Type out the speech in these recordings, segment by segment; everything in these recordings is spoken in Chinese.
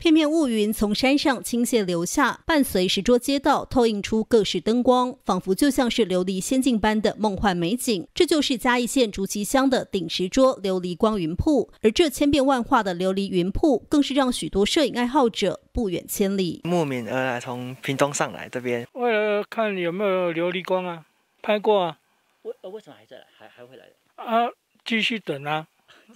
片片雾云从山上倾泻流下，伴随石桌街道透映出各式灯光，仿佛就像是琉璃仙境般的梦幻美景。这就是嘉义县竹崎乡的顶石桌琉璃光云铺，而这千变万化的琉璃云铺，更是让许多摄影爱好者不远千里慕名而来。从屏东上来这边，为了看有没有琉璃光啊，拍过啊，为为什么还在，还还会来？啊，继续等啊。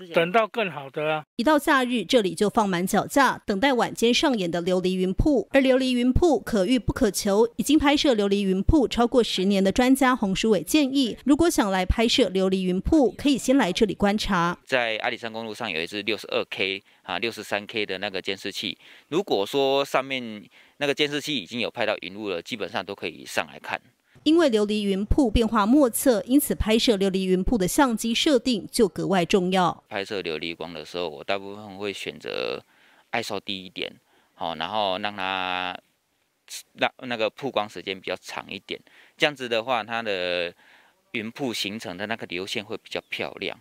等到更好的啊！一到假日，这里就放满脚架，等待晚间上演的琉璃云瀑。而琉璃云瀑可遇不可求，已经拍摄琉璃云瀑超过十年的专家洪书伟建议，如果想来拍摄琉璃云瀑，可以先来这里观察。在阿里山公路上有一只六十二 K 啊，六十三 K 的那个监视器，如果说上面那个监视器已经有拍到云雾了，基本上都可以上来看。因为琉璃云瀑变化莫测，因此拍摄琉璃云瀑的相机设定就格外重要。拍摄琉璃光的时候，我大部分会选择 ISO 低一点，好，然后让它让那个曝光时间比较长一点。这样子的话，它的云瀑形成的那个流线会比较漂亮。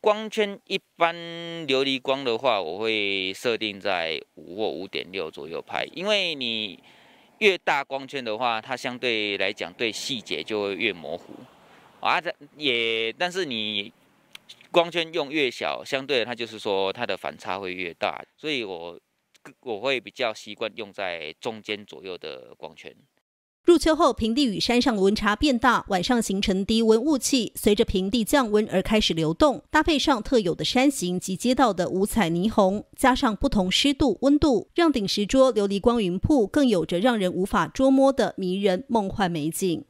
光圈一般琉璃光的话，我会设定在五或五点六左右拍，因为你。越大光圈的话，它相对来讲对细节就会越模糊啊。这也，但是你光圈用越小，相对它就是说它的反差会越大。所以，我我会比较习惯用在中间左右的光圈。入秋后，平地与山上的温差变大，晚上形成低温雾气，随着平地降温而开始流动，搭配上特有的山形及街道的五彩霓虹，加上不同湿度、温度，让顶石桌、琉璃光云铺更有着让人无法捉摸的迷人梦幻美景。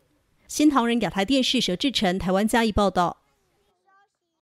新唐人亚台电视佘志成、台湾嘉义报道。